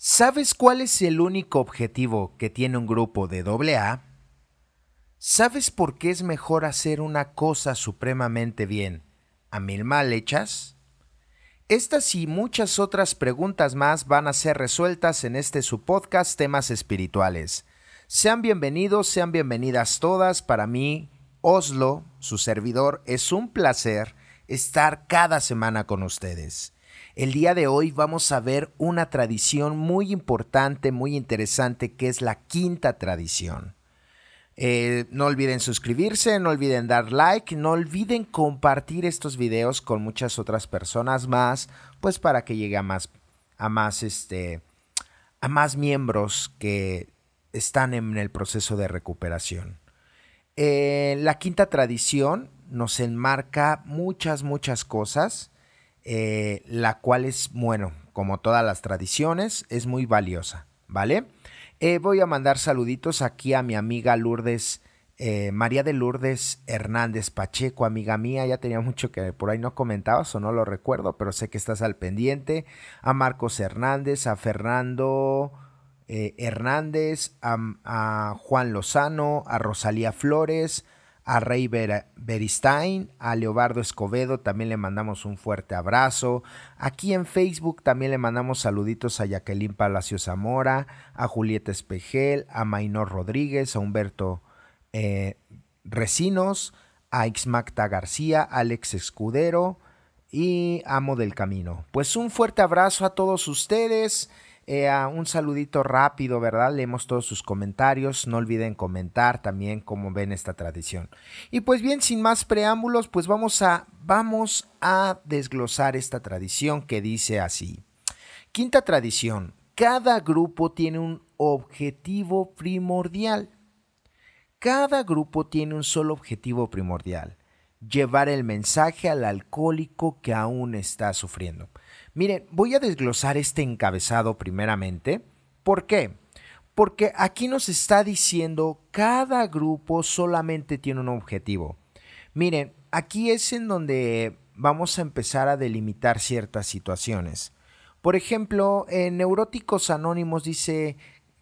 ¿Sabes cuál es el único objetivo que tiene un grupo de AA? ¿Sabes por qué es mejor hacer una cosa supremamente bien a mil mal hechas? Estas y muchas otras preguntas más van a ser resueltas en este su podcast Temas Espirituales. Sean bienvenidos, sean bienvenidas todas. Para mí, Oslo, su servidor, es un placer estar cada semana con ustedes. El día de hoy vamos a ver una tradición muy importante, muy interesante, que es la quinta tradición. Eh, no olviden suscribirse, no olviden dar like, no olviden compartir estos videos con muchas otras personas más, pues para que llegue a más, a más, este, a más miembros que están en el proceso de recuperación. Eh, la quinta tradición nos enmarca muchas, muchas cosas. Eh, la cual es, bueno, como todas las tradiciones, es muy valiosa, ¿vale? Eh, voy a mandar saluditos aquí a mi amiga Lourdes, eh, María de Lourdes Hernández Pacheco, amiga mía, ya tenía mucho que por ahí no comentabas o no lo recuerdo, pero sé que estás al pendiente, a Marcos Hernández, a Fernando... Hernández, a, a Juan Lozano, a Rosalía Flores, a Rey Beristain, a Leobardo Escobedo también le mandamos un fuerte abrazo. Aquí en Facebook también le mandamos saluditos a Jacqueline Palacio Zamora, a Julieta Espejel, a Maynor Rodríguez, a Humberto eh, Resinos, a Xmacta García, Alex Escudero y Amo del Camino. Pues un fuerte abrazo a todos ustedes. Eh, un saludito rápido, ¿verdad? Leemos todos sus comentarios. No olviden comentar también cómo ven esta tradición. Y pues bien, sin más preámbulos, pues vamos a, vamos a desglosar esta tradición que dice así. Quinta tradición. Cada grupo tiene un objetivo primordial. Cada grupo tiene un solo objetivo primordial. Llevar el mensaje al alcohólico que aún está sufriendo. Miren, voy a desglosar este encabezado primeramente. ¿Por qué? Porque aquí nos está diciendo cada grupo solamente tiene un objetivo. Miren, aquí es en donde vamos a empezar a delimitar ciertas situaciones. Por ejemplo, en Neuróticos Anónimos dice,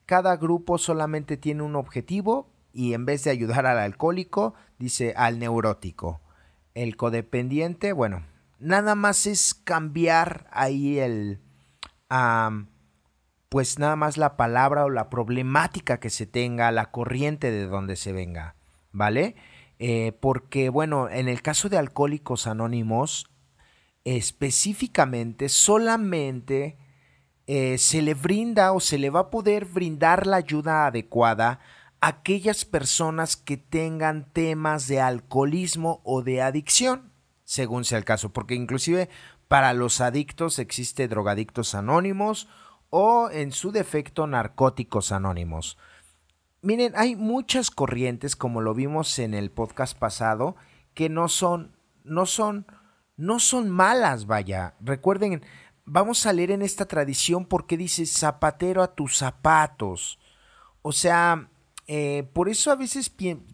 cada grupo solamente tiene un objetivo y en vez de ayudar al alcohólico, dice al neurótico. El codependiente, bueno, nada más es cambiar ahí el, pues nada más la palabra o la problemática que se tenga, la corriente de donde se venga, ¿vale? Eh, porque bueno, en el caso de Alcohólicos Anónimos, específicamente, solamente eh, se le brinda o se le va a poder brindar la ayuda adecuada a aquellas personas que tengan temas de alcoholismo o de adicción según sea el caso, porque inclusive para los adictos existe drogadictos anónimos o en su defecto narcóticos anónimos. Miren, hay muchas corrientes, como lo vimos en el podcast pasado, que no son, no son, no son malas, vaya. Recuerden, vamos a leer en esta tradición porque dice zapatero a tus zapatos. O sea, eh, por eso a veces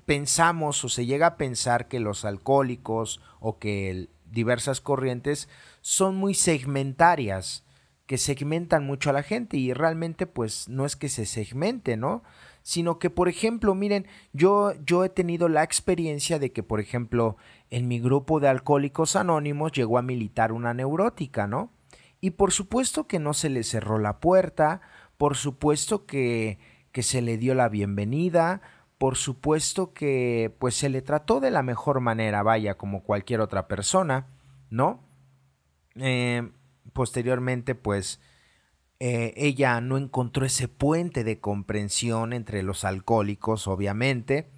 pensamos o se llega a pensar que los alcohólicos o que diversas corrientes son muy segmentarias, que segmentan mucho a la gente y realmente pues no es que se segmente, ¿no? Sino que, por ejemplo, miren, yo, yo he tenido la experiencia de que, por ejemplo, en mi grupo de alcohólicos anónimos llegó a militar una neurótica, ¿no? Y por supuesto que no se le cerró la puerta, por supuesto que que se le dio la bienvenida, por supuesto que pues se le trató de la mejor manera, vaya, como cualquier otra persona, ¿no? Eh, posteriormente pues eh, ella no encontró ese puente de comprensión entre los alcohólicos, obviamente,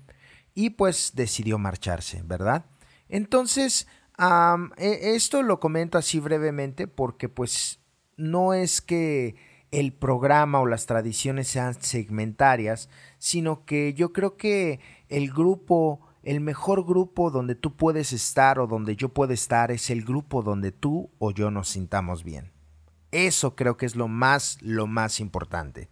y pues decidió marcharse, ¿verdad? Entonces, e-, esto lo comento así brevemente porque pues no es que el programa o las tradiciones sean segmentarias, sino que yo creo que el grupo, el mejor grupo donde tú puedes estar o donde yo puedo estar es el grupo donde tú o yo nos sintamos bien. Eso creo que es lo más, lo más importante.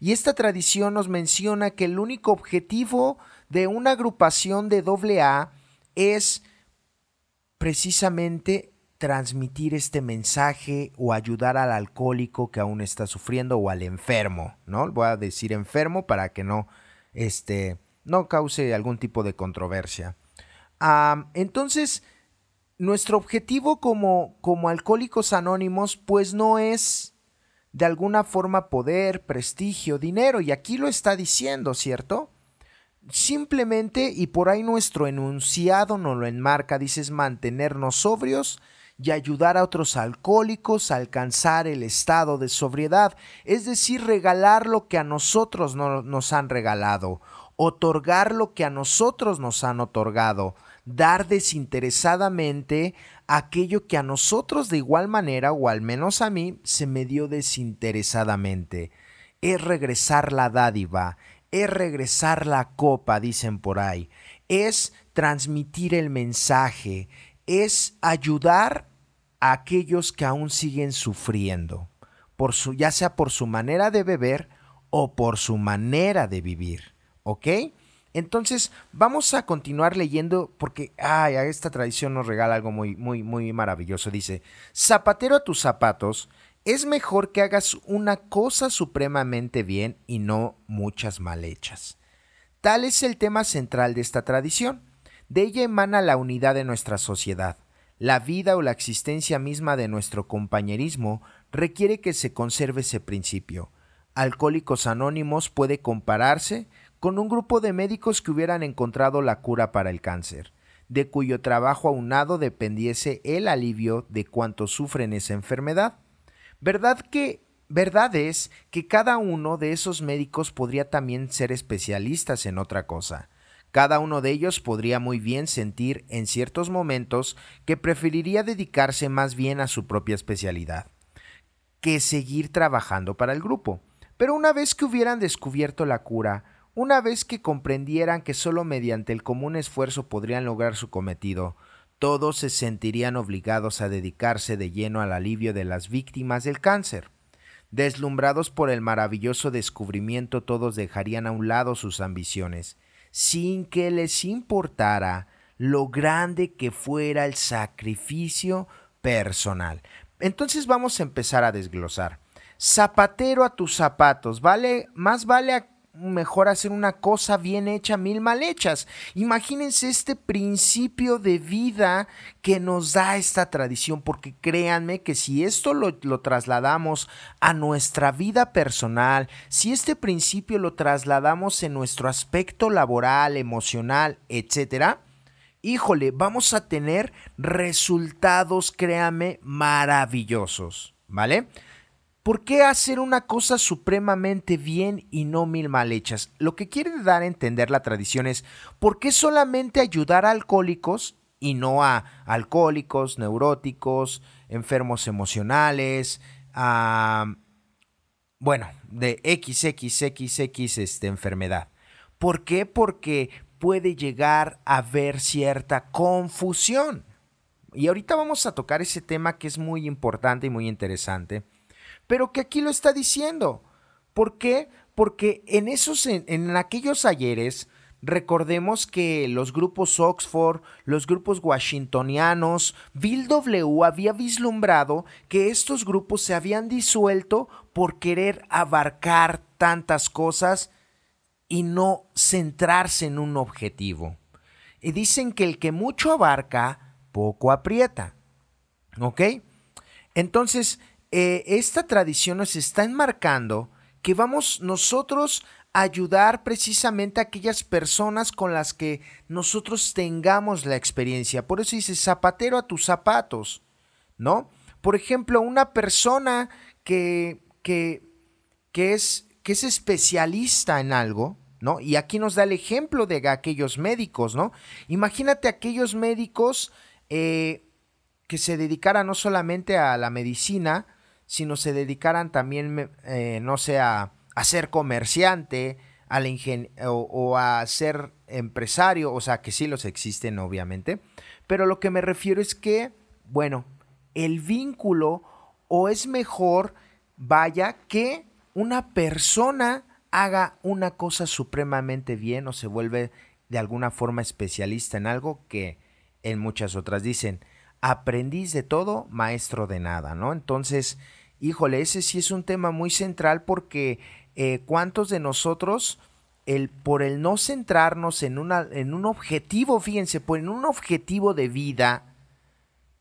Y esta tradición nos menciona que el único objetivo de una agrupación de doble A es precisamente transmitir este mensaje o ayudar al alcohólico que aún está sufriendo o al enfermo, ¿no? Voy a decir enfermo para que no, este, no cause algún tipo de controversia. entonces, nuestro objetivo como, como alcohólicos anónimos, pues no es de alguna forma poder, prestigio, dinero, y aquí lo está diciendo, ¿cierto? Simplemente, y por ahí nuestro enunciado no lo enmarca, dices mantenernos sobrios, y ayudar a otros alcohólicos a alcanzar el estado de sobriedad, es decir, regalar lo que a nosotros no, nos han regalado, otorgar lo que a nosotros nos han otorgado, dar desinteresadamente aquello que a nosotros de igual manera, o al menos a mí, se me dio desinteresadamente. Es regresar la dádiva, es regresar la copa, dicen por ahí, es transmitir el mensaje, es ayudar a aquellos que aún siguen sufriendo, por ya sea por su manera de beber o por su manera de vivir. ¿Ok? Entonces, vamos a continuar leyendo porque ay, esta tradición nos regala algo muy, muy, muy maravilloso. Dice, zapatero a tus zapatos, es mejor que hagas una cosa supremamente bien y no muchas mal hechas. Tal es el tema central de esta tradición. De ella emana la unidad de nuestra sociedad. La vida o la existencia misma de nuestro compañerismo requiere que se conserve ese principio. Alcohólicos Anónimos puede compararse con un grupo de médicos que hubieran encontrado la cura para el cáncer, de cuyo trabajo aunado dependiese el alivio de cuantos sufren esa enfermedad. ¿Verdad que Verdad es que cada uno de esos médicos podría también ser especialistas en otra cosa, cada uno de ellos podría muy bien sentir en ciertos momentos que preferiría dedicarse más bien a su propia especialidad que seguir trabajando para el grupo. Pero una vez que hubieran descubierto la cura, una vez que comprendieran que solo mediante el común esfuerzo podrían lograr su cometido, todos se sentirían obligados a dedicarse de lleno al alivio de las víctimas del cáncer. Deslumbrados por el maravilloso descubrimiento, todos dejarían a un lado sus ambiciones sin que les importara lo grande que fuera el sacrificio personal. Entonces vamos a empezar a desglosar. Zapatero a tus zapatos, ¿vale? Más vale mejor hacer una cosa bien hecha, mil mal hechas. Imagínense este principio de vida que nos da esta tradición, porque créanme que si esto lo, lo trasladamos a nuestra vida personal, si este principio lo trasladamos en nuestro aspecto laboral, emocional, etcétera, híjole, vamos a tener resultados, créanme, maravillosos, ¿vale? ¿Por qué hacer una cosa supremamente bien y no mil mal hechas? Lo que quiere dar a entender la tradición es ¿por qué solamente ayudar a alcohólicos y no a alcohólicos, neuróticos, enfermos emocionales, bueno, de XXXX este, enfermedad. ¿Por qué? Porque puede llegar a haber cierta confusión. Y ahorita vamos a tocar ese tema que es muy importante y muy interesante pero que aquí lo está diciendo. ¿Por qué? Porque en, esos, en, aquellos ayeres, recordemos que los grupos Oxford, los grupos washingtonianos, Bill W. había vislumbrado que estos grupos se habían disuelto por querer abarcar tantas cosas y no centrarse en un objetivo. Y dicen que el que mucho abarca, poco aprieta. ¿Ok? Entonces, eh, esta tradición nos está enmarcando que vamos nosotros a ayudar precisamente a aquellas personas con las que nosotros tengamos la experiencia. Por eso dice zapatero a tus zapatos, ¿no? Por ejemplo, una persona que, que, es, que es especialista en algo, ¿no? Y aquí nos da el ejemplo de aquellos médicos, ¿no? Imagínate aquellos médicos eh, que se dedicaran no solamente a la medicina, sino se dedicaran también, eh, no sé, a, ser comerciante o, a ser empresario, o sea, que sí los existen, obviamente, pero lo que me refiero es que, bueno, el vínculo o es mejor, vaya, que una persona haga una cosa supremamente bien o se vuelve de alguna forma especialista en algo que en muchas otras dicen, aprendiz de todo, maestro de nada, ¿no? Entonces, híjole, ese sí es un tema muy central porque eh, cuántos de nosotros, el, por el no centrarnos en, una, en un objetivo, fíjense, por en un objetivo de vida,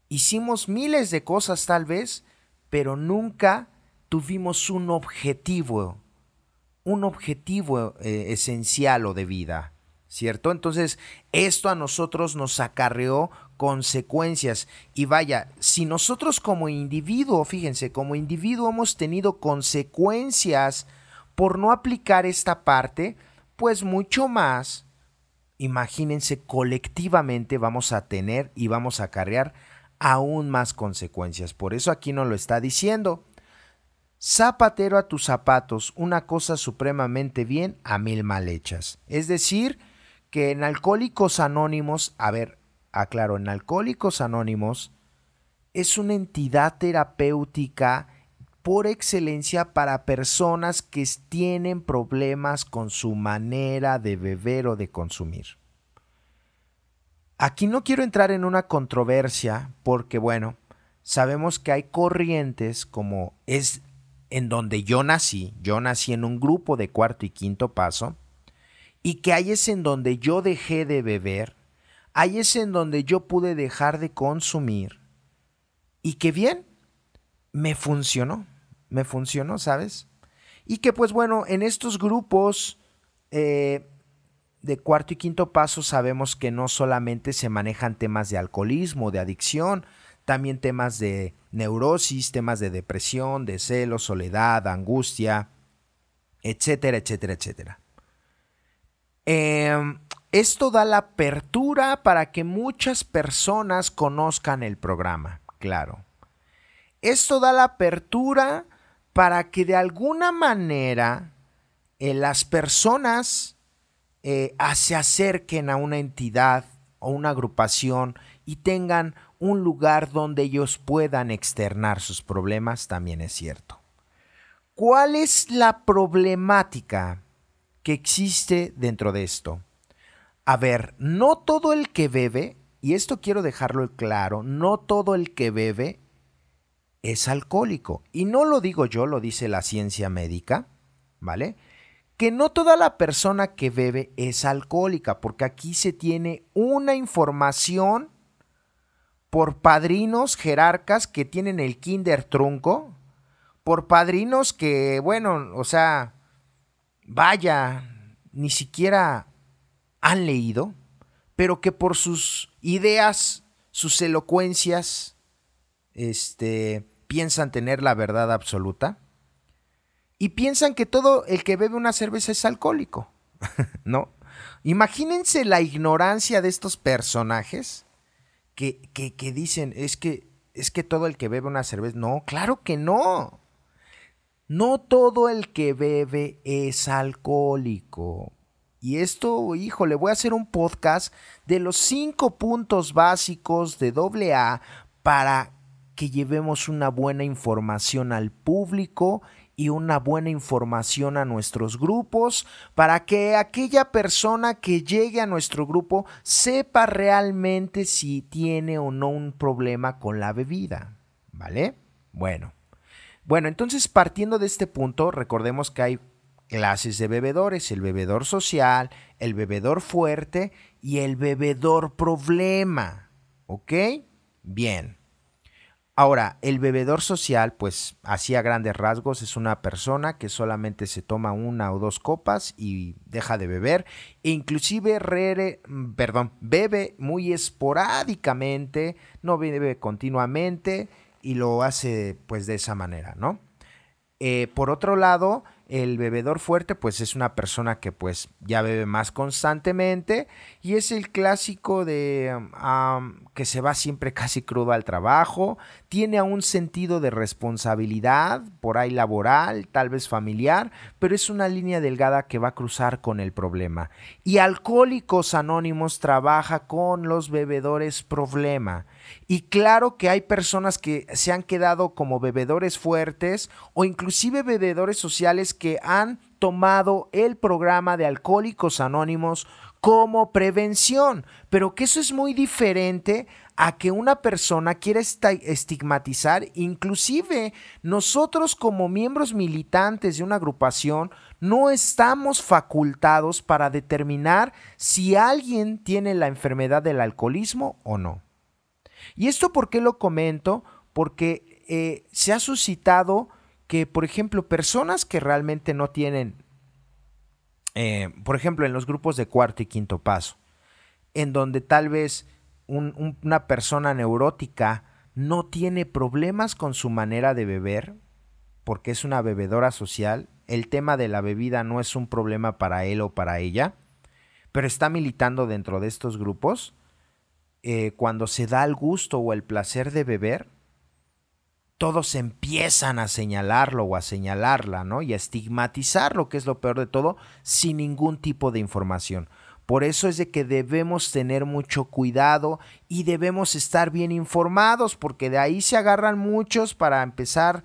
hicimos miles de cosas tal vez, pero nunca tuvimos un objetivo, un objetivo eh, esencial o de vida, ¿cierto? Entonces, esto a nosotros nos acarreó consecuencias. Y vaya, si nosotros como individuo, fíjense, como individuo hemos tenido consecuencias por no aplicar esta parte, pues mucho más, imagínense, colectivamente vamos a tener y vamos a cargar aún más consecuencias. Por eso aquí no lo está diciendo. Zapatero a tus zapatos, una cosa supremamente bien a mil mal hechas. Es decir, que en Alcohólicos Anónimos, a ver, aclaro, en Alcohólicos Anónimos, es una entidad terapéutica por excelencia para personas que tienen problemas con su manera de beber o de consumir. Aquí no quiero entrar en una controversia porque, bueno, sabemos que hay corrientes como es en donde yo nací, yo nací en un grupo de cuarto y quinto paso, y que hay es en donde yo dejé de beber, Ahí es en donde yo pude dejar de consumir. Y que bien, me funcionó, me funcionó, ¿sabes? Y que pues bueno, en estos grupos eh, de cuarto y quinto paso sabemos que no solamente se manejan temas de alcoholismo, de adicción, también temas de neurosis, temas de depresión, de celo, soledad, angustia, etcétera, etcétera, etcétera. Eh, esto da la apertura para que muchas personas conozcan el programa, claro. Esto da la apertura para que de alguna manera eh, las personas eh, se acerquen a una entidad o una agrupación y tengan un lugar donde ellos puedan externar sus problemas, también es cierto. ¿Cuál es la problemática que existe dentro de esto? A ver, no todo el que bebe, y esto quiero dejarlo claro, no todo el que bebe es alcohólico. Y no lo digo yo, lo dice la ciencia médica, ¿vale? Que no toda la persona que bebe es alcohólica, porque aquí se tiene una información por padrinos jerarcas que tienen el kinder trunco, por padrinos que, bueno, o sea, vaya, ni siquiera han leído, pero que por sus ideas, sus elocuencias, este, piensan tener la verdad absoluta y piensan que todo el que bebe una cerveza es alcohólico, ¿no? Imagínense la ignorancia de estos personajes que, que, dicen, es que, es que todo el que bebe una cerveza, no, claro que no. No todo el que bebe es alcohólico. Y esto, hijo, le voy a hacer un podcast de los cinco puntos básicos de AA para que llevemos una buena información al público y una buena información a nuestros grupos para que aquella persona que llegue a nuestro grupo sepa realmente si tiene o no un problema con la bebida. ¿Vale? Bueno. Bueno, entonces partiendo de este punto, recordemos que hay clases de bebedores, el bebedor social, el bebedor fuerte y el bebedor problema. ¿Ok? Bien. Ahora, el bebedor social, pues así a grandes rasgos, es una persona que solamente se toma una o dos copas y deja de beber, e inclusive bebe muy esporádicamente, no bebe continuamente y lo hace pues de esa manera, ¿no? Eh, por otro lado, el bebedor fuerte pues es una persona que pues ya bebe más constantemente y es el clásico de que se va siempre casi crudo al trabajo, tiene un sentido de responsabilidad por ahí laboral, tal vez familiar, pero es una línea delgada que va a cruzar con el problema. Y Alcohólicos Anónimos trabaja con los bebedores problema. Y claro que hay personas que se han quedado como bebedores fuertes o inclusive bebedores sociales que han tomado el programa de Alcohólicos Anónimos como prevención, pero que eso es muy diferente a que una persona quiera estigmatizar, inclusive nosotros como miembros militantes de una agrupación no estamos facultados para determinar si alguien tiene la enfermedad del alcoholismo o no. ¿Y esto por qué lo comento? Porque eh, se ha suscitado que, por ejemplo, personas que realmente no tienen, eh, por ejemplo, en los grupos de cuarto y quinto paso, en donde tal vez una persona neurótica no tiene problemas con su manera de beber, porque es una bebedora social, el tema de la bebida no es un problema para él o para ella, pero está militando dentro de estos grupos, eh, cuando se da el gusto o el placer de beber, todos empiezan a señalarlo o a señalarla, ¿no? Y a estigmatizarlo, que es lo peor de todo, sin ningún tipo de información. Por eso es de que debemos tener mucho cuidado y debemos estar bien informados, porque de ahí se agarran muchos para empezar,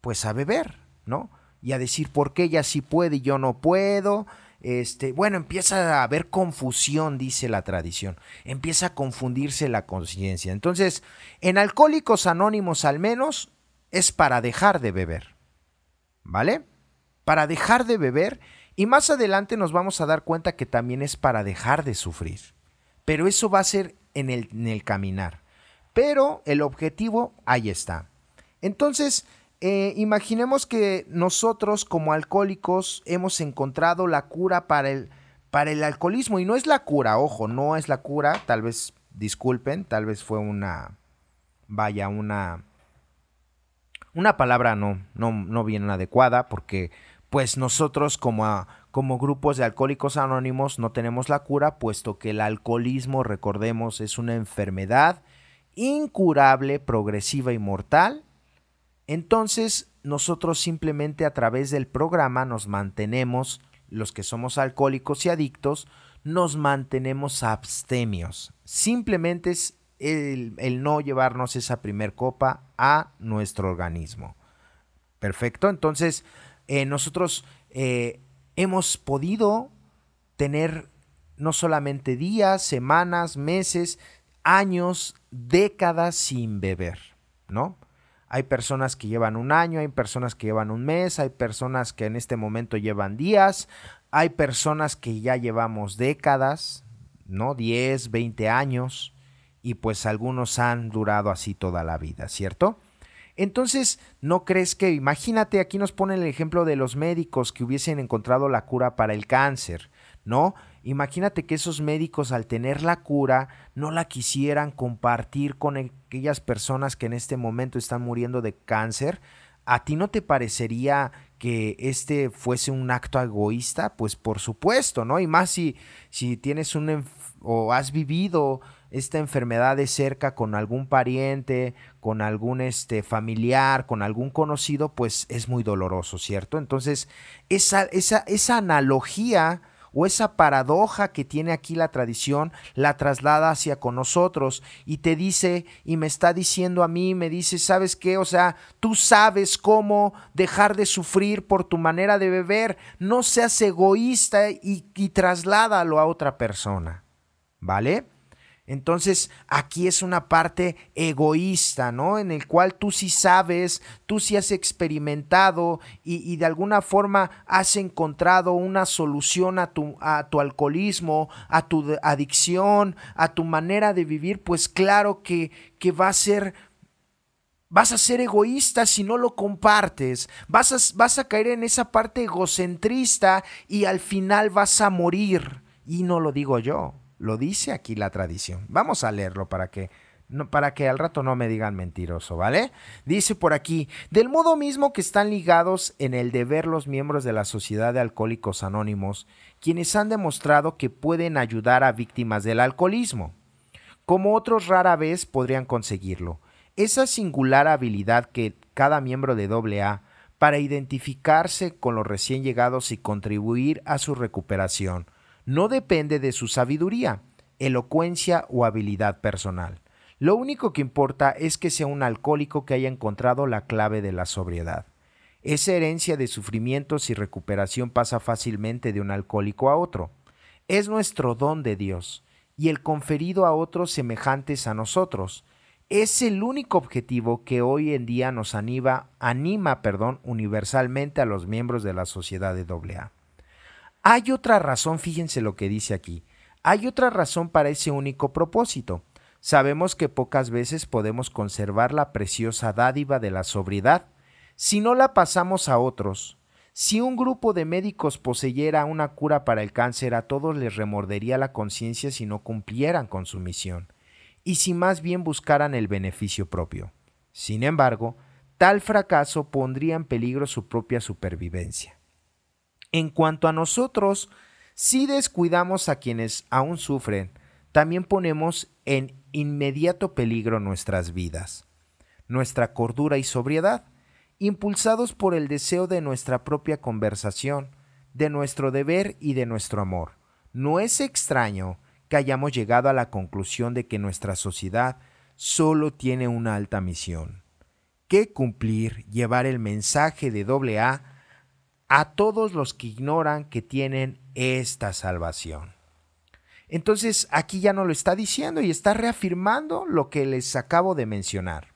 pues, a beber, ¿no? Y a decir, ¿por qué ella sí puede y yo no puedo? Este, bueno, empieza a haber confusión, dice la tradición. Empieza a confundirse la conciencia. Entonces, en Alcohólicos Anónimos al menos es para dejar de beber. ¿Vale? Para dejar de beber y más adelante nos vamos a dar cuenta que también es para dejar de sufrir. Pero eso va a ser en el caminar. Pero el objetivo ahí está. Entonces, eh, imaginemos que nosotros como alcohólicos hemos encontrado la cura para el, para el alcoholismo y no es la cura, ojo, no es la cura, tal vez disculpen, tal vez fue una, vaya, una, una palabra no, no, no bien adecuada porque pues nosotros como, como grupos de alcohólicos anónimos no tenemos la cura puesto que el alcoholismo, recordemos, es una enfermedad incurable, progresiva y mortal entonces, nosotros simplemente a través del programa nos mantenemos, los que somos alcohólicos y adictos, nos mantenemos abstemios. Simplemente es el, no llevarnos esa primer copa a nuestro organismo. Perfecto, entonces eh, nosotros eh, hemos podido tener no solamente días, semanas, meses, años, décadas sin beber, ¿no? Hay personas que llevan un año, hay personas que llevan un mes, hay personas que en este momento llevan días, hay personas que ya llevamos décadas, ¿no? 10, 20 años, y pues algunos han durado así toda la vida, ¿cierto? Entonces, ¿no crees que, imagínate, aquí nos ponen el ejemplo de los médicos que hubiesen encontrado la cura para el cáncer, ¿no? Imagínate que esos médicos al tener la cura no la quisieran compartir con el aquellas personas que en este momento están muriendo de cáncer, ¿a ti no te parecería que este fuese un acto egoísta? Pues por supuesto, ¿no? Y más si, si tienes un o has vivido esta enfermedad de cerca con algún pariente, con algún este, familiar, con algún conocido, pues es muy doloroso, ¿cierto? Entonces, esa, esa, esa analogía o esa paradoja que tiene aquí la tradición, la traslada hacia con nosotros y te dice y me está diciendo a mí, me dice, ¿sabes qué? O sea, tú sabes cómo dejar de sufrir por tu manera de beber, no seas egoísta y, y trasládalo a otra persona, ¿vale? Entonces, aquí es una parte egoísta, ¿no? En el cual tú sí sabes, tú sí has experimentado y, de alguna forma has encontrado una solución a tu, alcoholismo, a tu adicción, a tu manera de vivir, pues claro que, va a ser Vas a ser egoísta si no lo compartes. vas a, caer en esa parte egocentrista y al final vas a morir. Y no lo digo yo. Lo dice aquí la tradición. Vamos a leerlo para que no, para que al rato no me digan mentiroso, ¿vale? Dice por aquí, del modo mismo que están ligados en el deber los miembros de la Sociedad de Alcohólicos Anónimos, quienes han demostrado que pueden ayudar a víctimas del alcoholismo, como otros rara vez podrían conseguirlo. Esa singular habilidad que cada miembro de AA para identificarse con los recién llegados y contribuir a su recuperación no depende de su sabiduría, elocuencia o habilidad personal. Lo único que importa es que sea un alcohólico que haya encontrado la clave de la sobriedad. Esa herencia de sufrimientos y recuperación pasa fácilmente de un alcohólico a otro. Es nuestro don de Dios y el conferido a otros semejantes a nosotros. Es el único objetivo que hoy en día nos anima, anima perdón, universalmente a los miembros de la sociedad de AA. Hay otra razón, fíjense lo que dice aquí, hay otra razón para ese único propósito. Sabemos que pocas veces podemos conservar la preciosa dádiva de la sobriedad. Si no la pasamos a otros, si un grupo de médicos poseyera una cura para el cáncer, a todos les remordería la conciencia si no cumplieran con su misión, y si más bien buscaran el beneficio propio. Sin embargo, tal fracaso pondría en peligro su propia supervivencia. En cuanto a nosotros, si descuidamos a quienes aún sufren, también ponemos en inmediato peligro nuestras vidas, nuestra cordura y sobriedad, impulsados por el deseo de nuestra propia conversación, de nuestro deber y de nuestro amor. No es extraño que hayamos llegado a la conclusión de que nuestra sociedad solo tiene una alta misión, que cumplir, llevar el mensaje de doble A a todos los que ignoran que tienen esta salvación. Entonces aquí ya no lo está diciendo y está reafirmando lo que les acabo de mencionar.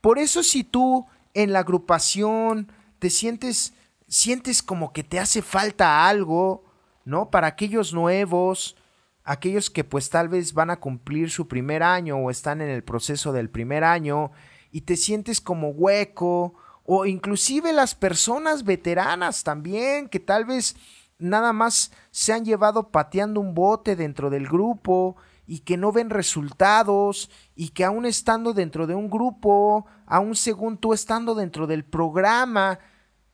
Por eso si tú en la agrupación te sientes sientes como que te hace falta algo, ¿no? Para aquellos nuevos, aquellos que pues tal vez van a cumplir su primer año o están en el proceso del primer año y te sientes como hueco, o inclusive las personas veteranas también, que tal vez nada más se han llevado pateando un bote dentro del grupo y que no ven resultados y que aún estando dentro de un grupo, aún según tú estando dentro del programa,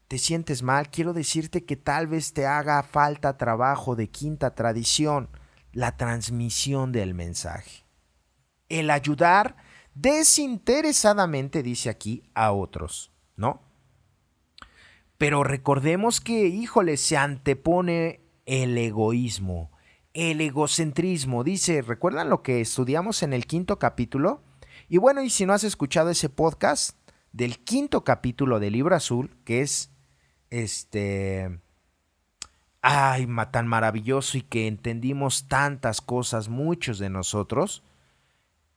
te sientes mal, quiero decirte que tal vez te haga falta trabajo de quinta tradición, la transmisión del mensaje. El ayudar desinteresadamente, dice aquí, a otros. ¿no? Pero recordemos que, híjole, se antepone el egoísmo, el egocentrismo. Dice, ¿recuerdan lo que estudiamos en el quinto capítulo? Y bueno, y si no has escuchado ese podcast del quinto capítulo del Libro Azul, que es este... Ay, tan maravilloso y que entendimos tantas cosas muchos de nosotros,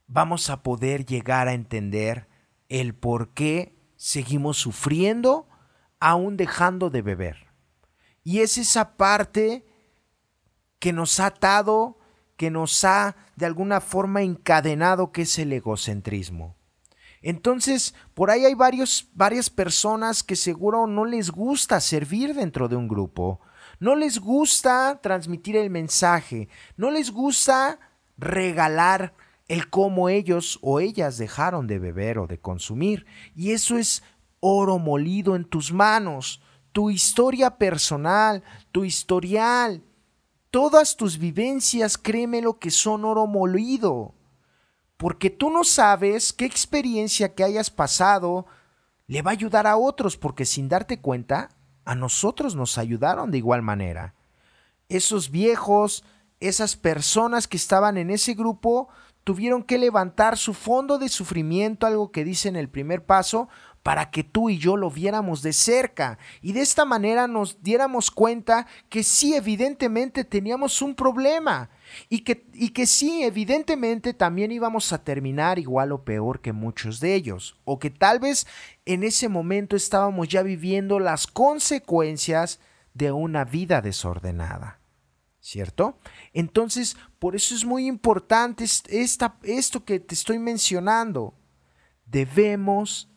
vamos a poder llegar a entender el por qué seguimos sufriendo, aún dejando de beber. Y es esa parte que nos ha atado, que nos ha de alguna forma encadenado, que es el egocentrismo. Entonces, por ahí hay varias personas que seguro no les gusta servir dentro de un grupo, no les gusta transmitir el mensaje, no les gusta regalar, el cómo ellos o ellas dejaron de beber o de consumir. Y eso es oro molido en tus manos, tu historia personal, tu historial, todas tus vivencias, créeme lo que son oro molido. Porque tú no sabes qué experiencia que hayas pasado le va a ayudar a otros, porque sin darte cuenta, a nosotros nos ayudaron de igual manera. Esos viejos, esas personas que estaban en ese grupo, tuvieron que levantar su fondo de sufrimiento, algo que dice en el primer paso, para que tú y yo lo viéramos de cerca y de esta manera nos diéramos cuenta que sí, evidentemente teníamos un problema y que, y que sí, evidentemente también íbamos a terminar igual o peor que muchos de ellos, o que tal vez en ese momento estábamos ya viviendo las consecuencias de una vida desordenada. ¿cierto? Entonces, por eso es muy importante esto que te estoy mencionando. Debemos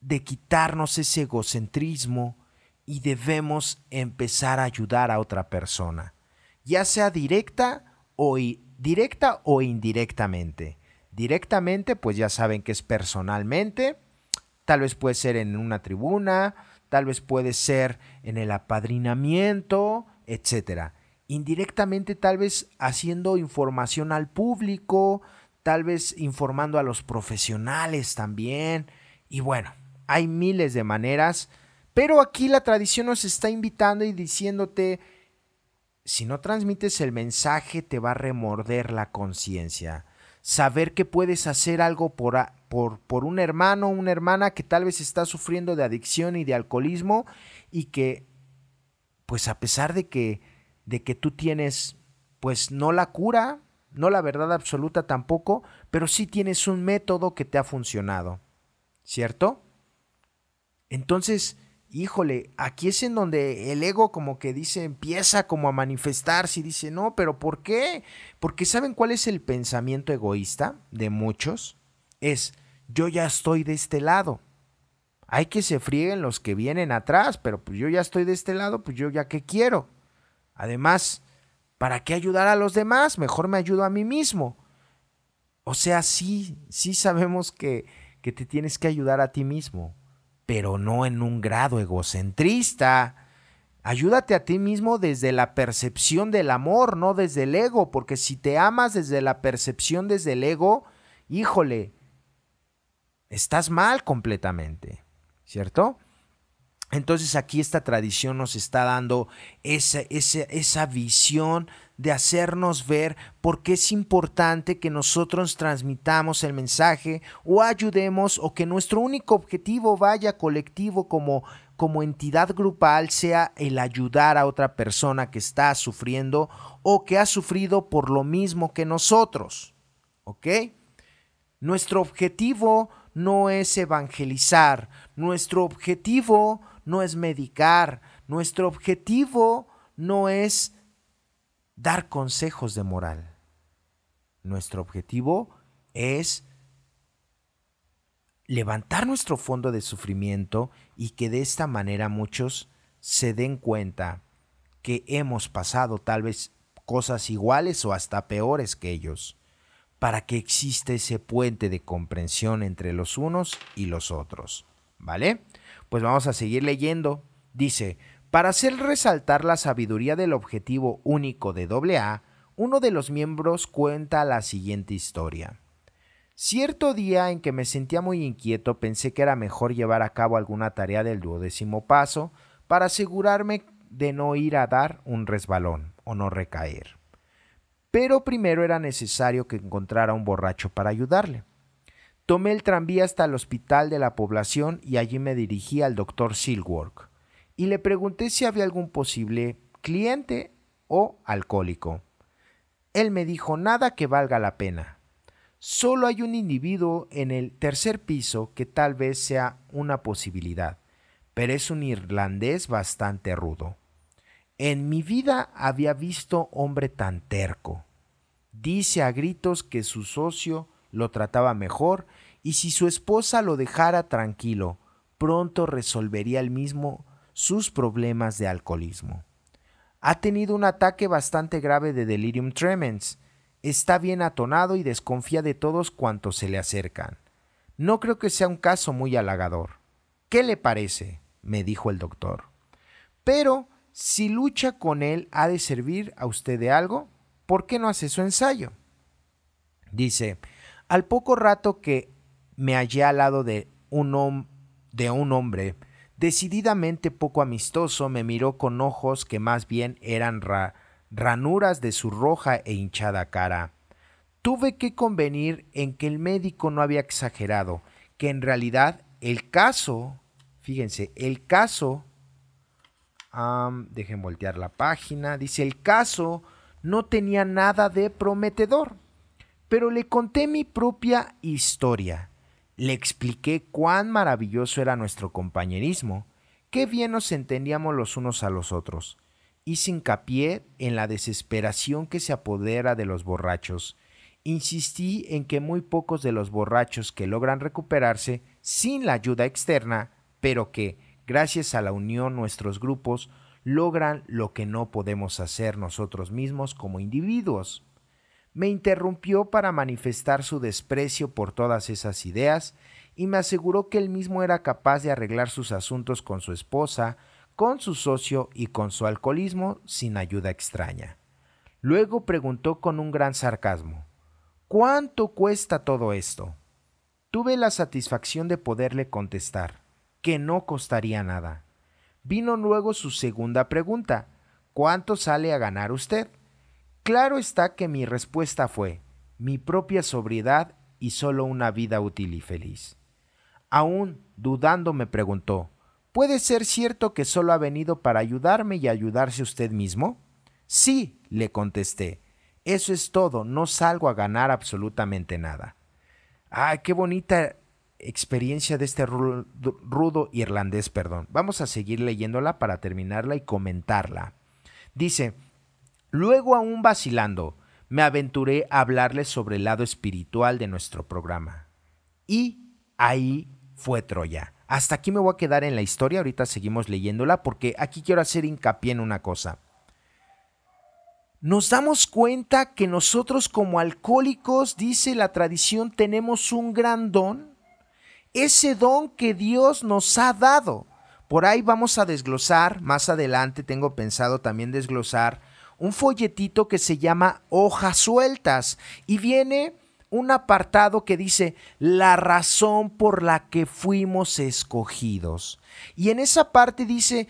de quitarnos ese egocentrismo y debemos empezar a ayudar a otra persona, ya sea directa o, directa o indirectamente. Directamente, pues ya saben que es personalmente, tal vez puede ser en una tribuna, tal vez puede ser en el apadrinamiento, etcétera indirectamente tal vez haciendo información al público, tal vez informando a los profesionales también. Y bueno, hay miles de maneras, pero aquí la tradición nos está invitando y diciéndote, si no transmites el mensaje te va a remorder la conciencia. Saber que puedes hacer algo por, por, por un hermano o una hermana que tal vez está sufriendo de adicción y de alcoholismo y que, pues a pesar de que de que tú tienes, pues no la cura, no la verdad absoluta tampoco, pero sí tienes un método que te ha funcionado, ¿cierto? Entonces, híjole, aquí es en donde el ego como que dice, empieza como a manifestarse y dice, no, pero ¿por qué? Porque ¿saben cuál es el pensamiento egoísta de muchos? Es, yo ya estoy de este lado. Hay que se frieguen los que vienen atrás, pero pues yo ya estoy de este lado, pues yo ya qué quiero. Además, ¿para qué ayudar a los demás? Mejor me ayudo a mí mismo. O sea, sí, sí sabemos que, que te tienes que ayudar a ti mismo, pero no en un grado egocentrista. Ayúdate a ti mismo desde la percepción del amor, no desde el ego, porque si te amas desde la percepción desde el ego, híjole, estás mal completamente, ¿cierto? Entonces aquí esta tradición nos está dando esa, visión de hacernos ver por qué es importante que nosotros transmitamos el mensaje o ayudemos o que nuestro único objetivo vaya colectivo como, entidad grupal sea el ayudar a otra persona que está sufriendo o que ha sufrido por lo mismo que nosotros. ¿Ok? Nuestro objetivo no es evangelizar, nuestro objetivo no es medicar, nuestro objetivo no es dar consejos de moral. Nuestro objetivo es levantar nuestro fondo de sufrimiento y que de esta manera muchos se den cuenta que hemos pasado tal vez cosas iguales o hasta peores que ellos, para que exista ese puente de comprensión entre los unos y los otros. ¿Vale? Pues vamos a seguir leyendo. Dice, para hacer resaltar la sabiduría del objetivo único de AA, uno de los miembros cuenta la siguiente historia. Cierto día en que me sentía muy inquieto, pensé que era mejor llevar a cabo alguna tarea del duodécimo paso para asegurarme de no ir a dar un resbalón o no recaer. Pero primero era necesario que encontrara un borracho para ayudarle. Tomé el tranvía hasta el hospital de la población y allí me dirigí al doctor Silwork y le pregunté si había algún posible cliente o alcohólico. Él me dijo nada que valga la pena. Solo hay un individuo en el tercer piso que tal vez sea una posibilidad, pero es un irlandés bastante rudo. En mi vida había visto hombre tan terco. Dice a gritos que su socio lo trataba mejor y si su esposa lo dejara tranquilo, pronto resolvería él mismo sus problemas de alcoholismo. Ha tenido un ataque bastante grave de delirium tremens. Está bien atonado y desconfía de todos cuantos se le acercan. No creo que sea un caso muy halagador. ¿Qué le parece? me dijo el doctor. Pero si lucha con él ha de servir a usted de algo, ¿por qué no hace su ensayo? Dice, al poco rato que me hallé al lado de un, de un hombre decididamente poco amistoso, me miró con ojos que más bien eran ranuras de su roja e hinchada cara. Tuve que convenir en que el médico no había exagerado, que en realidad el caso, fíjense, el caso, um, dejen voltear la página, dice, el caso no tenía nada de prometedor, pero le conté mi propia historia le expliqué cuán maravilloso era nuestro compañerismo, qué bien nos entendíamos los unos a los otros. Hice hincapié en la desesperación que se apodera de los borrachos. Insistí en que muy pocos de los borrachos que logran recuperarse sin la ayuda externa, pero que, gracias a la unión nuestros grupos, logran lo que no podemos hacer nosotros mismos como individuos me interrumpió para manifestar su desprecio por todas esas ideas y me aseguró que él mismo era capaz de arreglar sus asuntos con su esposa, con su socio y con su alcoholismo sin ayuda extraña. Luego preguntó con un gran sarcasmo, ¿Cuánto cuesta todo esto? Tuve la satisfacción de poderle contestar, que no costaría nada. Vino luego su segunda pregunta, ¿cuánto sale a ganar usted? Claro está que mi respuesta fue mi propia sobriedad y solo una vida útil y feliz. Aún dudando me preguntó, ¿puede ser cierto que solo ha venido para ayudarme y ayudarse usted mismo? Sí, le contesté. Eso es todo, no salgo a ganar absolutamente nada. Ah, qué bonita experiencia de este rudo, rudo irlandés, perdón. Vamos a seguir leyéndola para terminarla y comentarla. Dice, Luego, aún vacilando, me aventuré a hablarles sobre el lado espiritual de nuestro programa. Y ahí fue Troya. Hasta aquí me voy a quedar en la historia, ahorita seguimos leyéndola porque aquí quiero hacer hincapié en una cosa. Nos damos cuenta que nosotros como alcohólicos, dice la tradición, tenemos un gran don, ese don que Dios nos ha dado. Por ahí vamos a desglosar, más adelante tengo pensado también desglosar un folletito que se llama Hojas Sueltas y viene un apartado que dice la razón por la que fuimos escogidos. Y en esa parte dice,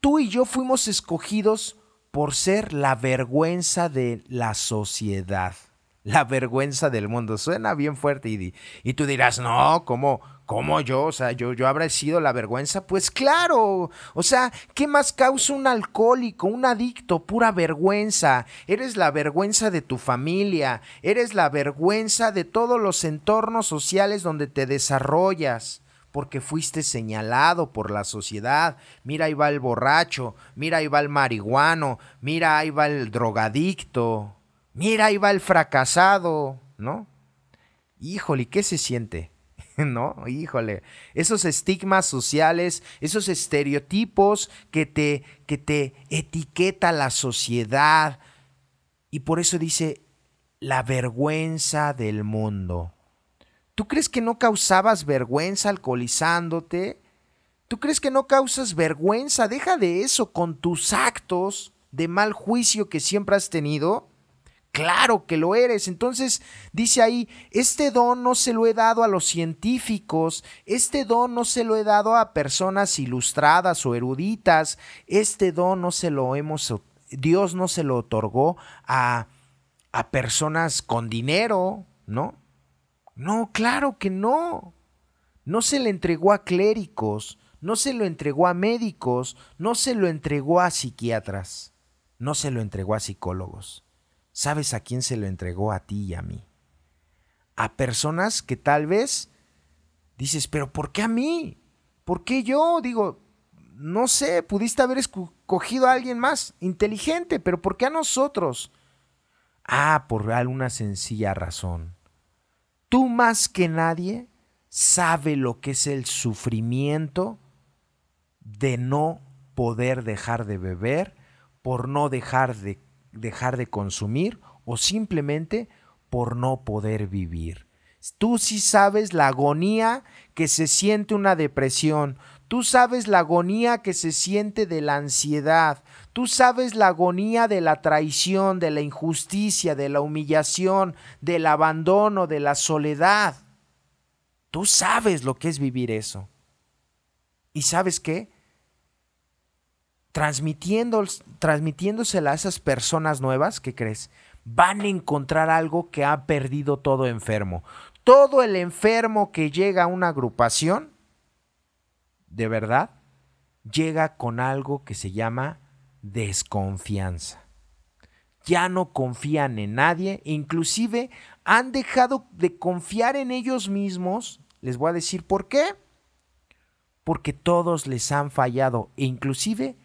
tú y yo fuimos escogidos por ser la vergüenza de la sociedad, la vergüenza del mundo. Suena bien fuerte y, y tú dirás, no, ¿cómo, ¿Cómo yo? O sea, ¿yo, habré sido la vergüenza? Pues claro. O sea, ¿qué más causa un alcohólico, un adicto? Pura vergüenza. Eres la vergüenza de tu familia. Eres la vergüenza de todos los entornos sociales donde te desarrollas porque fuiste señalado por la sociedad. Mira, ahí va el borracho, mira, ahí va el marihuano, mira, ahí va el drogadicto, mira, ahí va el fracasado, ¿no? Híjole, ¿qué se siente? ¿no? Híjole, esos estigmas sociales, esos estereotipos que te, que te etiqueta la sociedad. Y por eso dice, la vergüenza del mundo. ¿Tú crees que no causabas vergüenza alcoholizándote? ¿Tú crees que no causas vergüenza? Deja de eso con tus actos de mal juicio que siempre has tenido. Claro que lo eres. Entonces dice ahí, este don no se lo he dado a los científicos, este don no se lo he dado a personas ilustradas o eruditas, este don no se lo hemos, Dios no se lo otorgó a, personas con dinero, ¿no? No, claro que no. No se le entregó a clérigos, no se lo entregó a médicos, no se lo entregó a psiquiatras, no se lo entregó a psicólogos ¿Sabes a quién se lo entregó a ti y a mí? A personas que tal vez dices, pero ¿por qué a mí? ¿Por qué yo? Digo, no sé, pudiste haber escogido a alguien más inteligente, pero ¿por qué a nosotros? Ah, por alguna sencilla razón. Tú más que nadie sabe lo que es el sufrimiento de no poder dejar de beber, por no dejar de dejar de consumir o simplemente por no poder vivir. Tú sí sabes la agonía que se siente una depresión. Tú sabes la agonía que se siente de la ansiedad. Tú sabes la agonía de la traición, de la injusticia, de la humillación, del abandono, de la soledad. Tú sabes lo que es vivir eso. ¿Y sabes qué? transmitiendo, transmitiéndosela a esas personas nuevas, ¿qué crees? Van a encontrar algo que ha perdido todo enfermo. Todo el enfermo que llega a una agrupación, de verdad, llega con algo que se llama desconfianza. Ya no confían en nadie, inclusive han dejado de confiar en ellos mismos. Les voy a decir por qué. Porque todos les han fallado, inclusive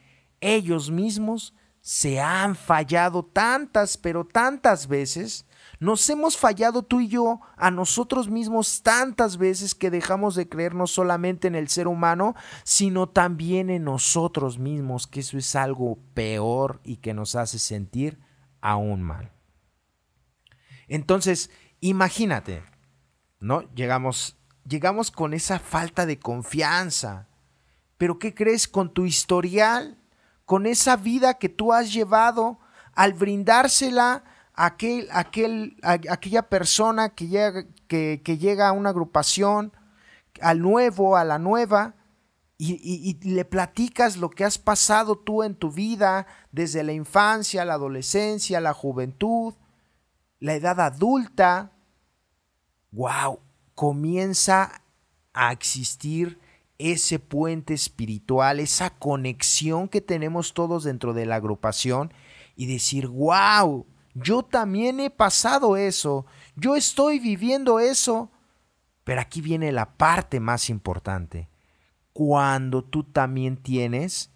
ellos mismos se han fallado tantas, pero tantas veces. Nos hemos fallado tú y yo a nosotros mismos tantas veces que dejamos de creer no solamente en el ser humano, sino también en nosotros mismos, que eso es algo peor y que nos hace sentir aún mal. Entonces, imagínate, ¿no? Llegamos, llegamos con esa falta de confianza, pero ¿qué crees con tu historial? con esa vida que tú has llevado al brindársela a, aquella persona que llega, a una agrupación, al nuevo, a la nueva, y, y, le platicas lo que has pasado tú en tu vida, desde la infancia, la adolescencia, la juventud, la edad adulta, wow, comienza a existir ese puente espiritual, esa conexión que tenemos todos dentro de la agrupación y decir, wow, yo también he pasado eso, yo estoy viviendo eso. Pero aquí viene la parte más importante, cuando tú también tienes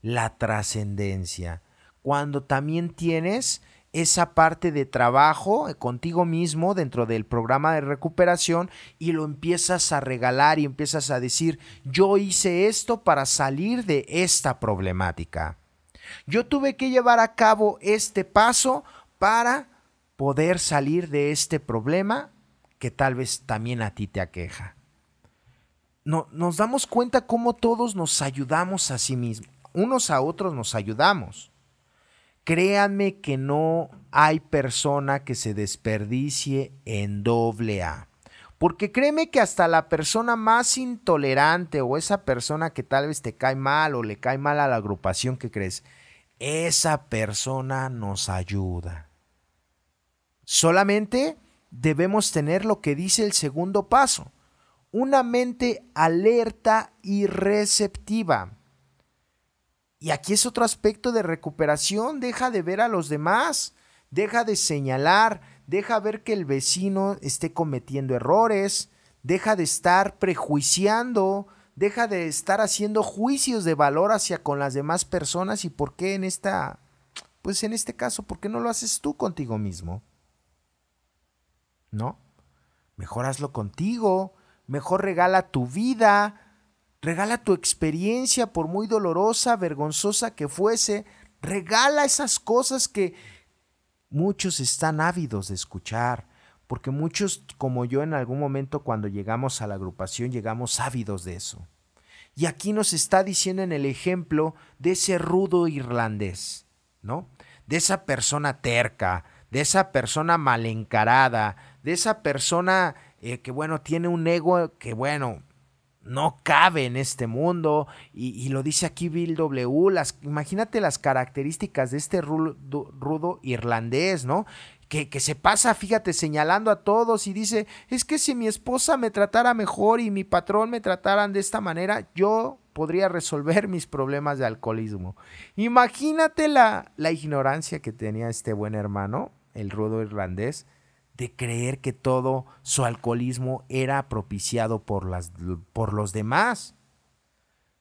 la trascendencia, cuando también tienes esa parte de trabajo eh, contigo mismo dentro del programa de recuperación y lo empiezas a regalar y empiezas a decir, yo hice esto para salir de esta problemática. Yo tuve que llevar a cabo este paso para poder salir de este problema que tal vez también a ti te aqueja. No, nos damos cuenta cómo todos nos ayudamos a sí mismos. Unos a otros nos ayudamos. Créanme que no hay persona que se desperdicie en doble A. Porque créeme que hasta la persona más intolerante o esa persona que tal vez te cae mal o le cae mal a la agrupación que crees, esa persona nos ayuda. Solamente debemos tener lo que dice el segundo paso, una mente alerta y receptiva. Y aquí es otro aspecto de recuperación, deja de ver a los demás, deja de señalar, deja ver que el vecino esté cometiendo errores, deja de estar prejuiciando, deja de estar haciendo juicios de valor hacia con las demás personas y por qué en esta, pues en este caso, ¿por qué no lo haces tú contigo mismo? ¿No? Mejor hazlo contigo, mejor regala tu vida, Regala tu experiencia, por muy dolorosa, vergonzosa que fuese. Regala esas cosas que muchos están ávidos de escuchar. Porque muchos, como yo en algún momento cuando llegamos a la agrupación, llegamos ávidos de eso. Y aquí nos está diciendo en el ejemplo de ese rudo irlandés, ¿no? De esa persona terca, de esa persona mal encarada, de esa persona eh, que, bueno, tiene un ego que, bueno, no cabe en este mundo. Y, lo dice aquí Bill W. imagínate las características de este rudo, irlandés, ¿no? Que, se pasa, fíjate, señalando a todos y dice, es que si mi esposa me tratara mejor y mi patrón me trataran de esta manera, yo podría resolver mis problemas de alcoholismo. Imagínate la ignorancia que tenía este buen hermano, el rudo irlandés, de creer que todo su alcoholismo era propiciado por, las, por los demás.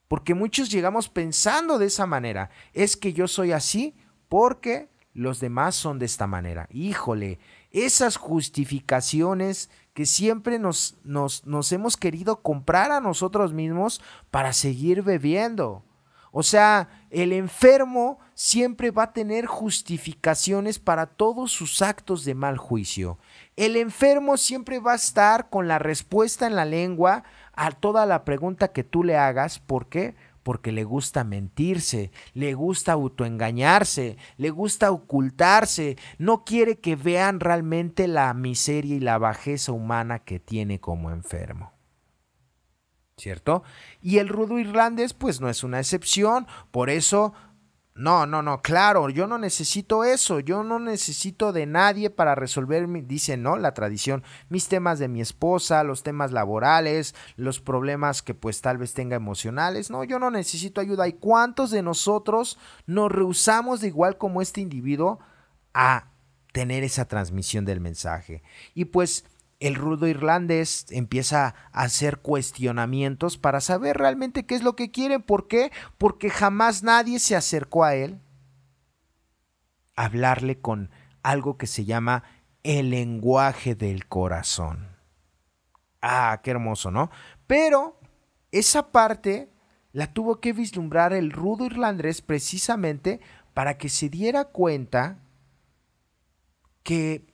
Porque muchos llegamos pensando de esa manera. Es que yo soy así porque los demás son de esta manera. Híjole, esas justificaciones que siempre nos, nos, nos hemos querido comprar a nosotros mismos para seguir bebiendo. O sea, el enfermo siempre va a tener justificaciones para todos sus actos de mal juicio. El enfermo siempre va a estar con la respuesta en la lengua a toda la pregunta que tú le hagas. ¿Por qué? Porque le gusta mentirse, le gusta autoengañarse, le gusta ocultarse, no quiere que vean realmente la miseria y la bajeza humana que tiene como enfermo. ¿Cierto? Y el rudo irlandés pues no es una excepción, por eso no, no, no, claro, yo no necesito eso, yo no necesito de nadie para resolver, dice, ¿no? La tradición, mis temas de mi esposa, los temas laborales, los problemas que pues tal vez tenga emocionales, no, yo no necesito ayuda. ¿Y cuántos de nosotros nos rehusamos de igual como este individuo a tener esa transmisión del mensaje? Y pues el rudo irlandés empieza a hacer cuestionamientos para saber realmente qué es lo que quiere. ¿Por qué? Porque jamás nadie se acercó a él a hablarle con algo que se llama el lenguaje del corazón. Ah, qué hermoso, ¿no? Pero esa parte la tuvo que vislumbrar el rudo irlandés precisamente para que se diera cuenta que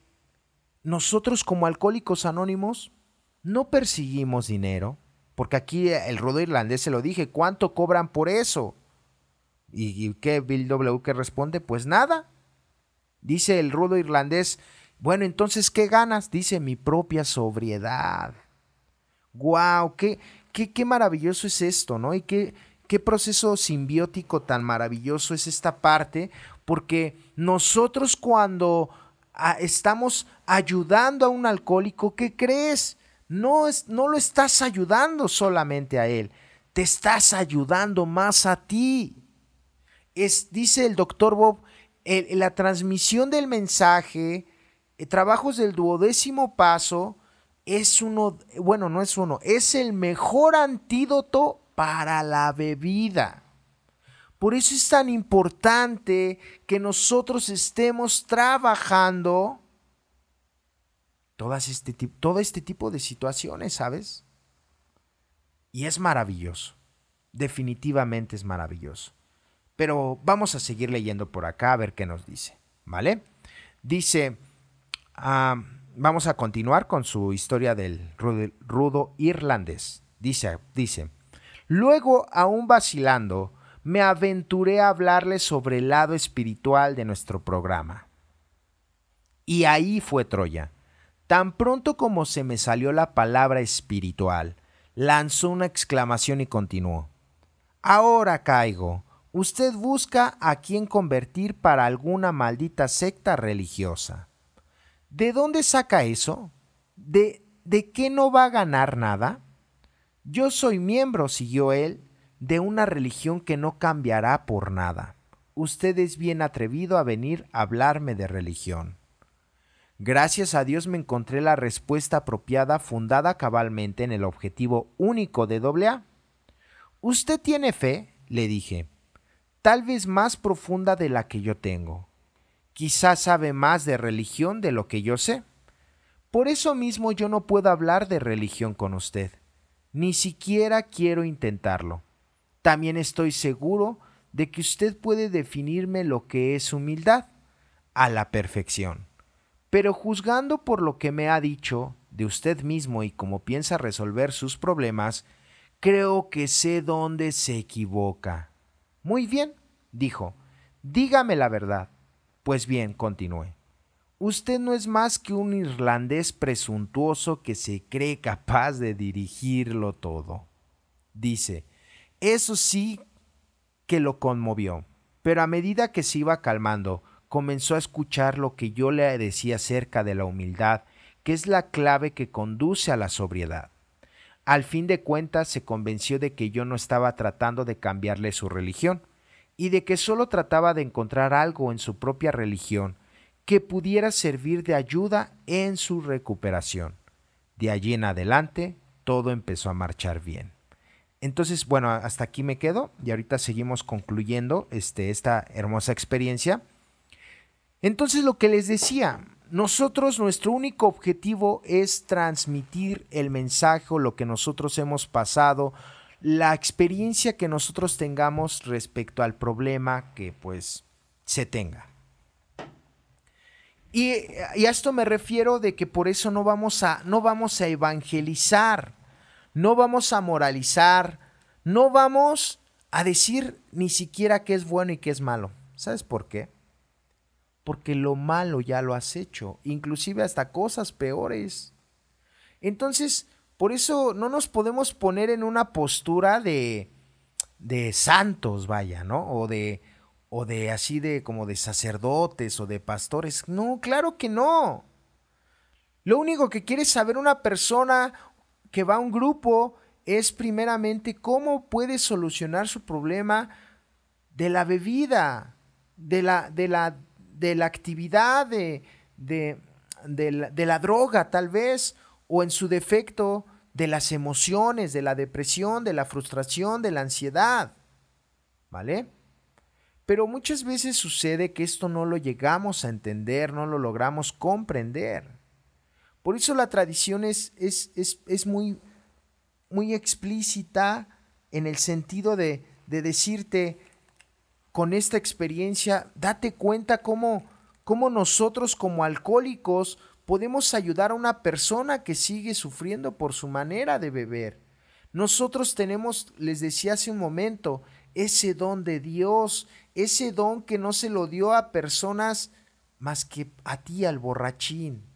nosotros como alcohólicos anónimos no perseguimos dinero, porque aquí el rudo irlandés se lo dije, ¿cuánto cobran por eso? ¿Y, qué Bill W que responde? Pues nada. Dice el rudo irlandés, bueno, entonces, ¿qué ganas? Dice mi propia sobriedad. ¡Guau! Wow, qué, qué, qué, maravilloso es esto, ¿no? Y qué proceso simbiótico tan maravilloso es esta parte, porque nosotros cuando estamos ayudando a un alcohólico, ¿qué crees? No, es, no lo estás ayudando solamente a él, te estás ayudando más a ti. Es, dice el doctor Bob, la transmisión del mensaje, eh, trabajos del duodécimo paso, es uno, bueno, no es uno, es el mejor antídoto para la bebida. Por eso es tan importante que nosotros estemos trabajando todas este, todo este tipo de situaciones, ¿sabes? Y es maravilloso. Definitivamente es maravilloso. Pero vamos a seguir leyendo por acá a ver qué nos dice, ¿vale? Dice, ah, vamos a continuar con su historia del rudo, rudo irlandés. Dice, dice, luego aún vacilando, me aventuré a hablarle sobre el lado espiritual de nuestro programa. Y ahí fue Troya. Tan pronto como se me salió la palabra espiritual, lanzó una exclamación y continuó. Ahora caigo. Usted busca a quien convertir para alguna maldita secta religiosa. ¿De dónde saca eso? ¿De, de qué no va a ganar nada? Yo soy miembro, siguió él, de una religión que no cambiará por nada. Usted es bien atrevido a venir a hablarme de religión. Gracias a Dios me encontré la respuesta apropiada fundada cabalmente en el objetivo único de a ¿Usted tiene fe? le dije, tal vez más profunda de la que yo tengo. Quizás sabe más de religión de lo que yo sé. Por eso mismo yo no puedo hablar de religión con usted. Ni siquiera quiero intentarlo. También estoy seguro de que usted puede definirme lo que es humildad a la perfección. Pero juzgando por lo que me ha dicho de usted mismo y cómo piensa resolver sus problemas, creo que sé dónde se equivoca. Muy bien, dijo, dígame la verdad. Pues bien, continué. Usted no es más que un irlandés presuntuoso que se cree capaz de dirigirlo todo. Dice, eso sí que lo conmovió, pero a medida que se iba calmando, comenzó a escuchar lo que yo le decía acerca de la humildad, que es la clave que conduce a la sobriedad. Al fin de cuentas se convenció de que yo no estaba tratando de cambiarle su religión y de que solo trataba de encontrar algo en su propia religión que pudiera servir de ayuda en su recuperación. De allí en adelante todo empezó a marchar bien. Entonces, bueno, hasta aquí me quedo y ahorita seguimos concluyendo este, esta hermosa experiencia. Entonces, lo que les decía, nosotros, nuestro único objetivo es transmitir el mensaje lo que nosotros hemos pasado, la experiencia que nosotros tengamos respecto al problema que pues se tenga. Y, y, a esto me refiero de que por eso no vamos a, no vamos a evangelizar no vamos a moralizar, no vamos a decir ni siquiera qué es bueno y qué es malo. ¿Sabes por qué? Porque lo malo ya lo has hecho, inclusive hasta cosas peores. Entonces, por eso no nos podemos poner en una postura de, de santos, vaya, ¿no? O de, o de así de como de sacerdotes o de pastores. No, claro que no. Lo único que quiere saber una persona que va un grupo es primeramente cómo puede solucionar su problema de la bebida, de la, de la, de la actividad, de, de, la, de la droga tal vez, o en su defecto de las emociones, de la depresión, de la frustración, de la ansiedad. ¿Vale? Pero muchas veces sucede que esto no lo llegamos a entender, no lo logramos comprender. Por eso la tradición es, muy, muy explícita en el sentido de, decirte con esta experiencia, date cuenta cómo, cómo nosotros como alcohólicos podemos ayudar a una persona que sigue sufriendo por su manera de beber. Nosotros tenemos, les decía hace un momento, ese don de Dios, ese don que no se lo dio a personas más que a ti, al borrachín.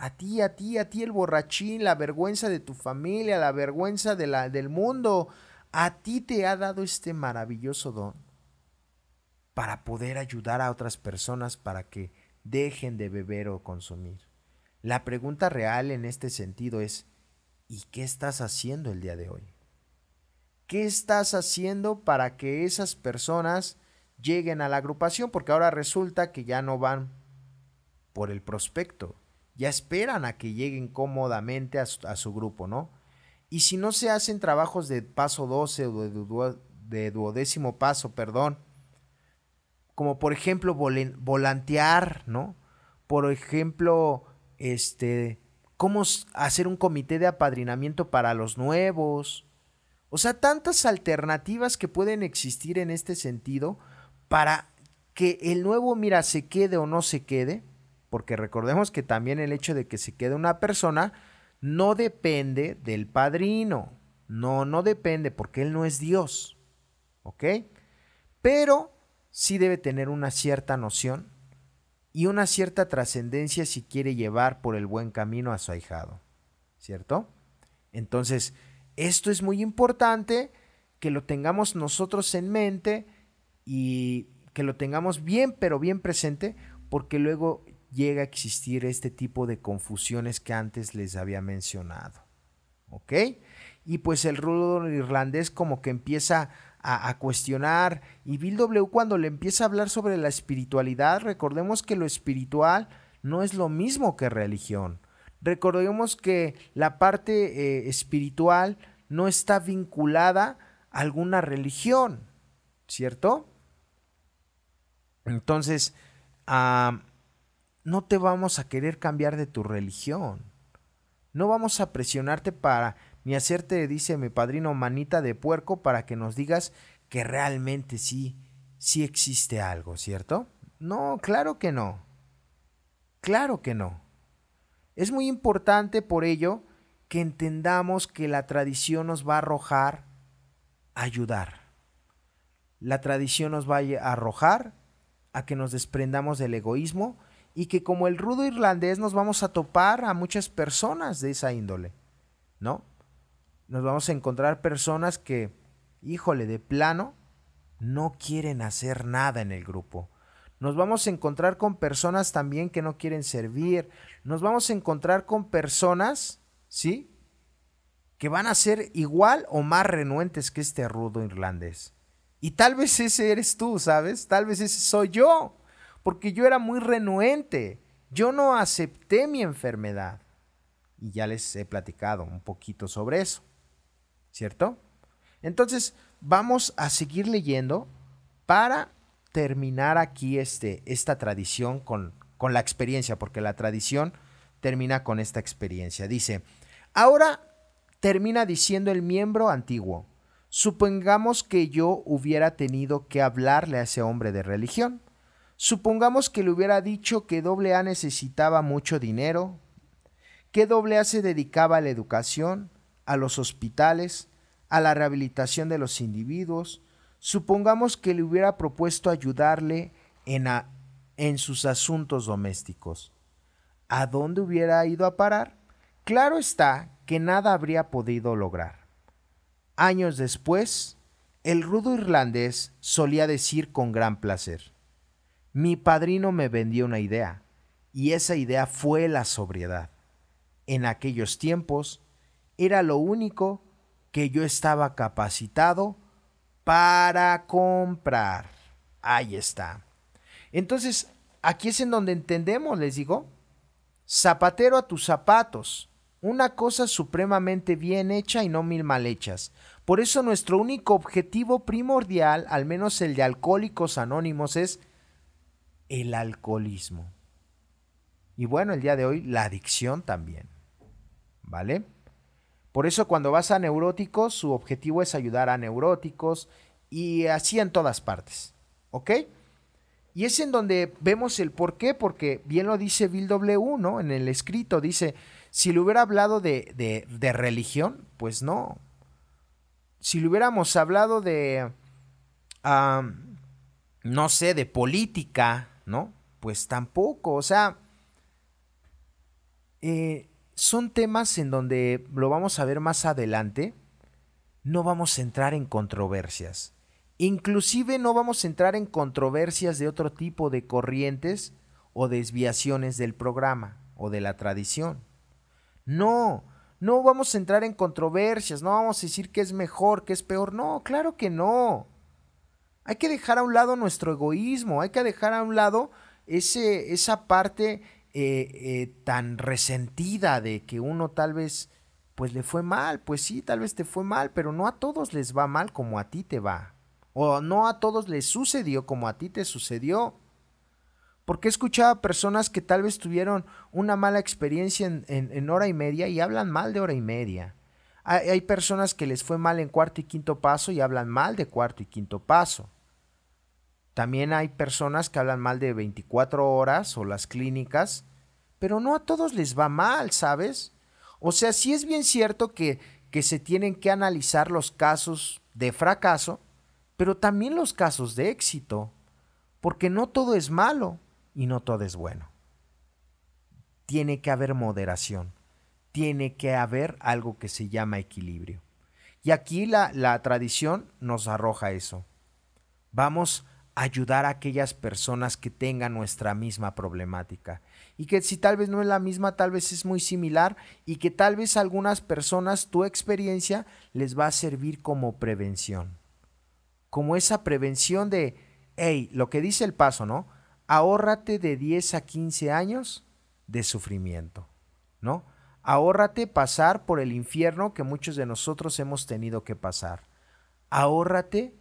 A ti, a ti, a ti el borrachín, la vergüenza de tu familia, la vergüenza de la, del mundo. A ti te ha dado este maravilloso don para poder ayudar a otras personas para que dejen de beber o consumir. La pregunta real en este sentido es, ¿y qué estás haciendo el día de hoy? ¿Qué estás haciendo para que esas personas lleguen a la agrupación? Porque ahora resulta que ya no van por el prospecto, ya esperan a que lleguen cómodamente a su, grupo, ¿no? Y si no se hacen trabajos de paso 12 o de, duodécimo paso, perdón, como por ejemplo volantear, ¿no? Por ejemplo, este, cómo hacer un comité de apadrinamiento para los nuevos. O sea, tantas alternativas que pueden existir en este sentido para que el nuevo, mira, se quede o no se quede, porque recordemos que también el hecho de que se quede una persona no depende del padrino. No, no depende porque él no es Dios. ¿Ok? Pero sí debe tener una cierta noción y una cierta trascendencia si quiere llevar por el buen camino a su ahijado. ¿Cierto? Entonces, esto es muy importante que lo tengamos nosotros en mente y que lo tengamos bien, pero bien presente, porque luego llega a existir este tipo de confusiones que antes les había mencionado. ¿Ok? Y pues el rudo irlandés como que empieza a, cuestionar y Bill W cuando le empieza a hablar sobre la espiritualidad, recordemos que lo espiritual no es lo mismo que religión. Recordemos que la parte eh, espiritual no está vinculada a alguna religión, ¿cierto? Entonces, no te vamos a querer cambiar de tu religión. No vamos a presionarte para ni hacerte, dice mi padrino, manita de puerco para que nos digas que realmente sí, sí existe algo, ¿cierto? No, claro que no. Claro que no. Es muy importante por ello que entendamos que la tradición nos va a arrojar a ayudar. La tradición nos va a arrojar a que nos desprendamos del egoísmo y que como el rudo irlandés nos vamos a topar a muchas personas de esa índole, ¿no? Nos vamos a encontrar personas que, híjole, de plano, no quieren hacer nada en el grupo. Nos vamos a encontrar con personas también que no quieren servir. Nos vamos a encontrar con personas, ¿sí? Que van a ser igual o más renuentes que este rudo irlandés. Y tal vez ese eres tú, ¿sabes? Tal vez ese soy yo porque yo era muy renuente. Yo no acepté mi enfermedad. Y ya les he platicado un poquito sobre eso. ¿Cierto? Entonces, vamos a seguir leyendo para terminar aquí este, esta tradición con, con la experiencia, porque la tradición termina con esta experiencia. Dice, ahora termina diciendo el miembro antiguo, supongamos que yo hubiera tenido que hablarle a ese hombre de religión Supongamos que le hubiera dicho que AA necesitaba mucho dinero, que AA se dedicaba a la educación, a los hospitales, a la rehabilitación de los individuos. Supongamos que le hubiera propuesto ayudarle en, en sus asuntos domésticos. ¿A dónde hubiera ido a parar? Claro está que nada habría podido lograr. Años después, el rudo irlandés solía decir con gran placer, mi padrino me vendió una idea, y esa idea fue la sobriedad. En aquellos tiempos era lo único que yo estaba capacitado para comprar. Ahí está. Entonces, aquí es en donde entendemos, les digo, zapatero a tus zapatos, una cosa supremamente bien hecha y no mil mal hechas. Por eso nuestro único objetivo primordial, al menos el de Alcohólicos Anónimos, es el alcoholismo. Y bueno, el día de hoy la adicción también. ¿Vale? Por eso cuando vas a neuróticos, su objetivo es ayudar a neuróticos y así en todas partes. ¿Ok? Y es en donde vemos el por qué, porque bien lo dice Bill W, ¿no? En el escrito dice, si le hubiera hablado de, religión, pues no. Si le hubiéramos hablado de, no sé, de política, ¿no? Pues tampoco, o sea, eh, son temas en donde lo vamos a ver más adelante, no vamos a entrar en controversias. Inclusive no vamos a entrar en controversias de otro tipo de corrientes o desviaciones del programa o de la tradición. No, no vamos a entrar en controversias, no vamos a decir que es mejor, que es peor, no, claro que no. Hay que dejar a un lado nuestro egoísmo, hay que dejar a un lado ese, esa parte eh, eh, tan resentida de que uno tal vez pues le fue mal, pues sí, tal vez te fue mal, pero no a todos les va mal como a ti te va. O no a todos les sucedió como a ti te sucedió. Porque he escuchado a personas que tal vez tuvieron una mala experiencia en, hora y media y hablan mal de hora y media. hay personas que les fue mal en cuarto y quinto paso y hablan mal de cuarto y quinto paso. También hay personas que hablan mal de 24 horas o las clínicas, pero no a todos les va mal, ¿sabes? O sea, sí es bien cierto que, se tienen que analizar los casos de fracaso, pero también los casos de éxito, porque no todo es malo y no todo es bueno. Tiene que haber moderación, tiene que haber algo que se llama equilibrio. Y aquí la, la tradición nos arroja eso. Vamos ayudar a aquellas personas que tengan nuestra misma problemática. Y que si tal vez no es la misma, tal vez es muy similar y que tal vez algunas personas tu experiencia les va a servir como prevención. Como esa prevención de, hey, lo que dice el paso, ¿no? Ahórrate de 10 a 15 años de sufrimiento, ¿no? Ahórrate pasar por el infierno que muchos de nosotros hemos tenido que pasar. Ahórrate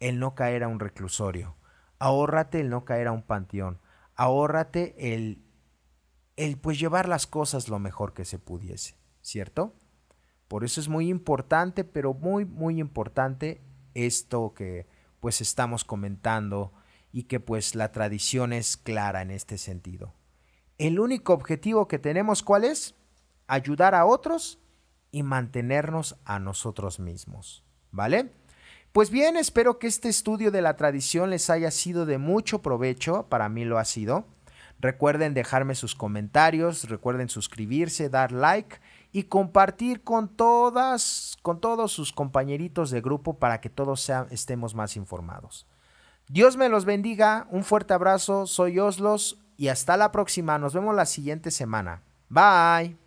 el no caer a un reclusorio ahórrate el no caer a un panteón, ahórrate el, el pues llevar las cosas lo mejor que se pudiese, ¿cierto? Por eso es muy importante, pero muy, muy importante esto que pues estamos comentando y que pues la tradición es clara en este sentido. El único objetivo que tenemos, ¿cuál es? Ayudar a otros y mantenernos a nosotros mismos, ¿vale? Pues bien, espero que este estudio de la tradición les haya sido de mucho provecho, para mí lo ha sido. Recuerden dejarme sus comentarios, recuerden suscribirse, dar like y compartir con todas, con todos sus compañeritos de grupo para que todos estemos más informados. Dios me los bendiga, un fuerte abrazo, soy Oslos y hasta la próxima, nos vemos la siguiente semana. Bye.